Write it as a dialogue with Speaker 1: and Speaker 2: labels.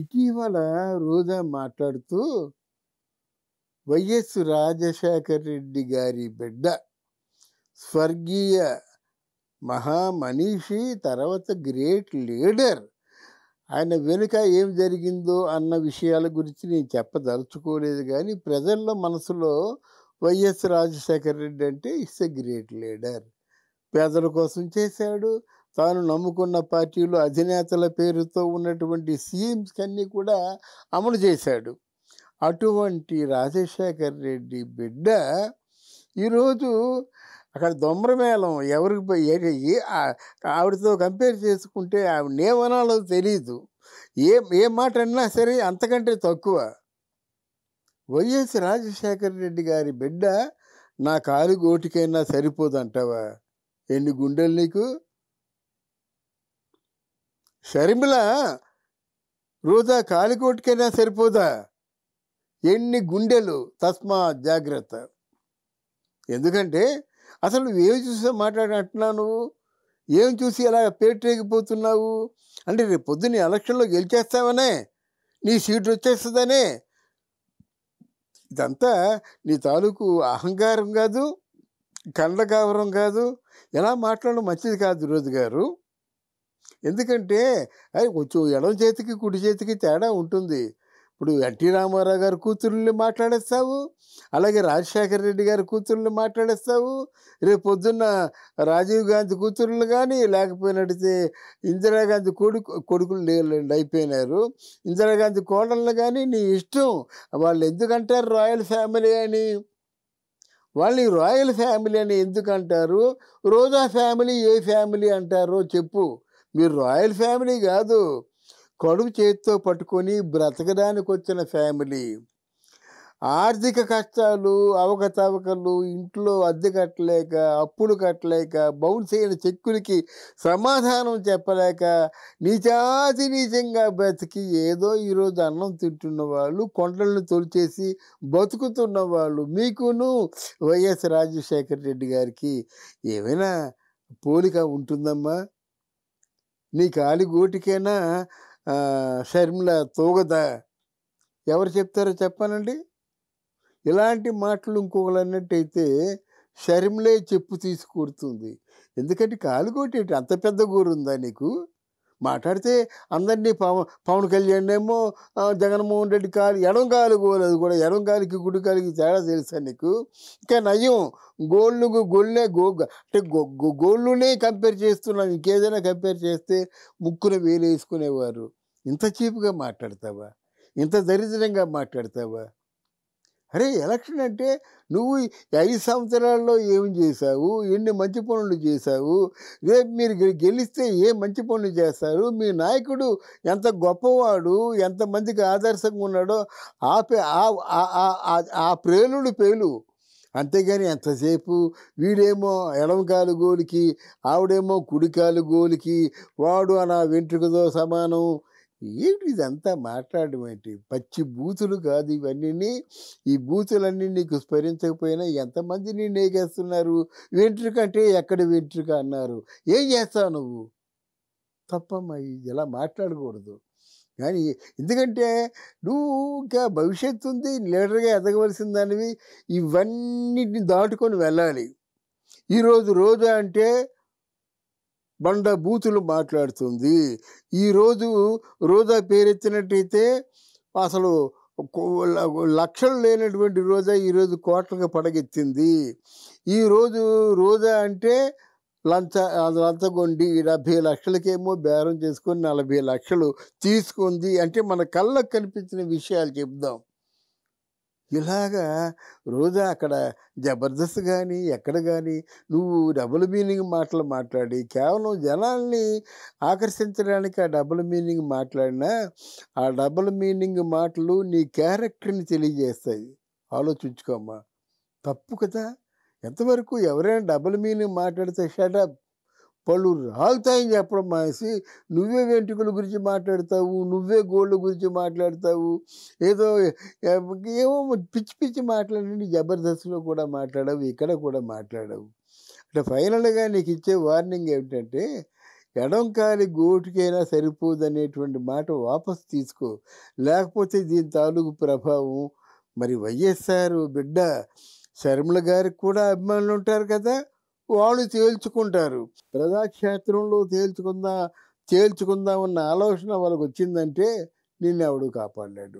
Speaker 1: ఇటీవల రోజా మాట్లాడుతూ వైఎస్ రాజశేఖర రెడ్డి గారి బిడ్డ స్వర్గీయ మహామనీషి తర్వాత గ్రేట్ లీడర్ ఆయన వెనుక ఏం జరిగిందో అన్న విషయాల గురించి నేను చెప్పదలుచుకోలేదు కానీ ప్రజల్లో మనసులో వైఎస్ రాజశేఖర రెడ్డి అంటే ఇట్స్ ఎ గ్రేట్ లీడర్ పేదల కోసం చేశాడు తాను నమ్ముకున్న పార్టీలో అధినేతల పేరుతో ఉన్నటువంటి సీఎంస్ కన్నీ కూడా అమలు చేశాడు అటువంటి రాజశేఖర్ రెడ్డి బిడ్డ ఈరోజు అక్కడ దొమ్మరమేళం ఎవరికి పోయి ఆవిడతో కంపేర్ చేసుకుంటే ఆవిడనేమనాలో తెలీదు ఏ ఏ మాట అన్నా సరే అంతకంటే తక్కువ వైఎస్ రాజశేఖర రెడ్డి గారి బిడ్డ నా కాలు గోటికైనా అంటావా ఎన్ని గుండెలు నీకు షర్మిల రోజా కాలికోటికైనా సరిపోదా ఎన్ని గుండెలు తస్మా జాగ్రత్త ఎందుకంటే అసలు ఏం చూసి మాట్లాడినట్టున్నావు నువ్వు ఏం చూసి ఇలా పేటరేగిపోతున్నావు అంటే రేపు పొద్దున్న ఎలక్షన్లో గెలిచేస్తావనే నీ సీట్ వచ్చేస్తుందనే ఇదంతా నీ తాలూకు అహంకారం కాదు కండ్ల కావరం కాదు ఎలా మాట్లాడడం మంచిది కాదు రోజు గారు ఎందుకంటే అది కొంచెం ఎడం చేతికి కుడి చేతికి తేడా ఉంటుంది ఇప్పుడు ఎన్టీ రామారావు గారి కూతురుని మాట్లాడేస్తావు అలాగే రాజశేఖర రెడ్డి గారి కూతురుని మాట్లాడేస్తావు రేపు పొద్దున్న రాజీవ్ గాంధీ కూతురులు కానీ లేకపోయినట్టయితే ఇందిరాగాంధీ కొడుకు కొడుకులు లేదండి అయిపోయినారు ఇందిరాగాంధీ కోడళ్ళు కానీ నీ ఇష్టం వాళ్ళు ఎందుకంటారు రాయల్ ఫ్యామిలీ అని వాళ్ళు రాయల్ ఫ్యామిలీ అని ఎందుకంటారు రోజా ఫ్యామిలీ ఏ ఫ్యామిలీ అంటారో చెప్పు మీరు రాయల్ ఫ్యామిలీ కాదు కడుపు చేతితో పట్టుకొని బ్రతకడానికి వచ్చిన ఫ్యామిలీ ఆర్థిక కష్టాలు అవకతవకలు ఇంట్లో అద్దె కట్టలేక అప్పులు కట్టలేక బౌన్స్ అయిన చెక్కులకి సమాధానం చెప్పలేక నీచాతి నీచంగా బ్రతికి ఏదో ఈరోజు అన్నం తింటున్న వాళ్ళు కొండలను తొలిచేసి బతుకుతున్న వాళ్ళు మీకును వైఎస్ రాజశేఖర రెడ్డి గారికి ఏమైనా పోలిక ఉంటుందమ్మా నీ గోటికైనా షర్మిల తోగదా ఎవరు చెప్తారో చెప్పానండి ఇలాంటి మాటలు ఇంకొకరు అన్నట్టయితే శర్మిలే చెప్పు తీసుకూరుతుంది ఎందుకంటే కాలుగోటి అంత పెద్ద గోరు ఉందా నీకు మాట్లాడితే అందరినీ పవన్ పవన్ కళ్యాణ్ ఏమో జగన్మోహన్ రెడ్డి కాలు ఎడం కాలు గోలు కూడా ఎడం కాలికి గుడి కాలికి తేడా తెలుసా నీకు ఇంకా నయం గోళ్ళు గోళ్ళే గో అంటే గో గోళ్ళునే కంపేర్ చేస్తున్నాం ఇంకేదైనా కంపేర్ చేస్తే ముక్కున వేలు వేసుకునేవారు ఇంత చీప్గా మాట్లాడతావా ఇంత దరిద్రంగా మాట్లాడతావా అరే ఎలక్షన్ అంటే నువ్వు ఐదు సంవత్సరాల్లో ఏమి చేశావు ఎన్ని మంచి పనులు చేశావు రేపు మీరు గెలిస్తే ఏ మంచి పనులు చేస్తారు మీ నాయకుడు ఎంత గొప్పవాడు ఎంతమందికి ఆదర్శంగా ఉన్నాడో ఆ ఆ ప్రేలుడు పేలు అంతేగాని ఎంతసేపు వీడేమో కాలు గోలికి ఆవిడేమో కుడికాలు గోలికి వాడు అలా వెంట్రుకతో సమానం ఏమిటి ఇదంతా మాట్లాడడం ఏంటి పచ్చి బూతులు కాదు ఇవన్నీ ఈ బూతులన్నీ నీకు స్మరించకపోయినా ఎంతమంది నేను నేగేస్తున్నారు వెంట్రుక అంటే ఎక్కడ వెంట్రుక అన్నారు ఏం చేస్తావు నువ్వు తప్పమ్మా ఇది ఎలా మాట్లాడకూడదు కానీ ఎందుకంటే నువ్వు ఇంకా భవిష్యత్తు ఉంది లీడర్గా ఎదగవలసిన దానివి ఇవన్నిటిని దాటుకొని వెళ్ళాలి ఈరోజు రోజు అంటే బండభూతులు మాట్లాడుతుంది ఈరోజు రోజా పేరెత్తినట్టయితే అసలు లక్షలు లేనటువంటి రోజా ఈరోజు కోట్లకు పడగెత్తింది ఈరోజు రోజా అంటే లంచ లంచగొండి డెబ్భై లక్షలకేమో బేరం చేసుకొని నలభై లక్షలు తీసుకుంది అంటే మన కళ్ళకు కనిపించిన విషయాలు చెప్దాం ఇలాగా రోజా అక్కడ జబర్దస్త్ కానీ ఎక్కడ కానీ నువ్వు డబుల్ మీనింగ్ మాటలు మాట్లాడి కేవలం జనాల్ని ఆకర్షించడానికి ఆ డబుల్ మీనింగ్ మాట్లాడినా ఆ డబుల్ మీనింగ్ మాటలు నీ క్యారెక్టర్ని తెలియజేస్తాయి ఆలోచించుకోమ్మా తప్పు కదా ఎంతవరకు ఎవరైనా డబుల్ మీనింగ్ మాట్లాడితే షటప్ పళ్ళు రాలుతాయని చెప్పడం మానేసి నువ్వే వెంట్రుకల గురించి మాట్లాడతావు నువ్వే గోళ్ళ గురించి మాట్లాడతావు ఏదో ఏమో పిచ్చి పిచ్చి మాట్లాడండి జబర్దస్త్లో కూడా మాట్లాడవు ఇక్కడ కూడా మాట్లాడవు అంటే ఫైనల్గా నీకు ఇచ్చే వార్నింగ్ ఏమిటంటే ఎడంకాలి గోటికైనా అనేటువంటి మాట వాపసు తీసుకో లేకపోతే దీని తాలూకు ప్రభావం మరి వైఎస్ఆర్ బిడ్డ శర్మల గారికి కూడా అభిమానులు ఉంటారు కదా వాళ్ళు తేల్చుకుంటారు ప్రజాక్షేత్రంలో తేల్చుకుందా తేల్చుకుందామన్న ఆలోచన వాళ్ళకు వచ్చిందంటే నిన్నెవడు కాపాడాడు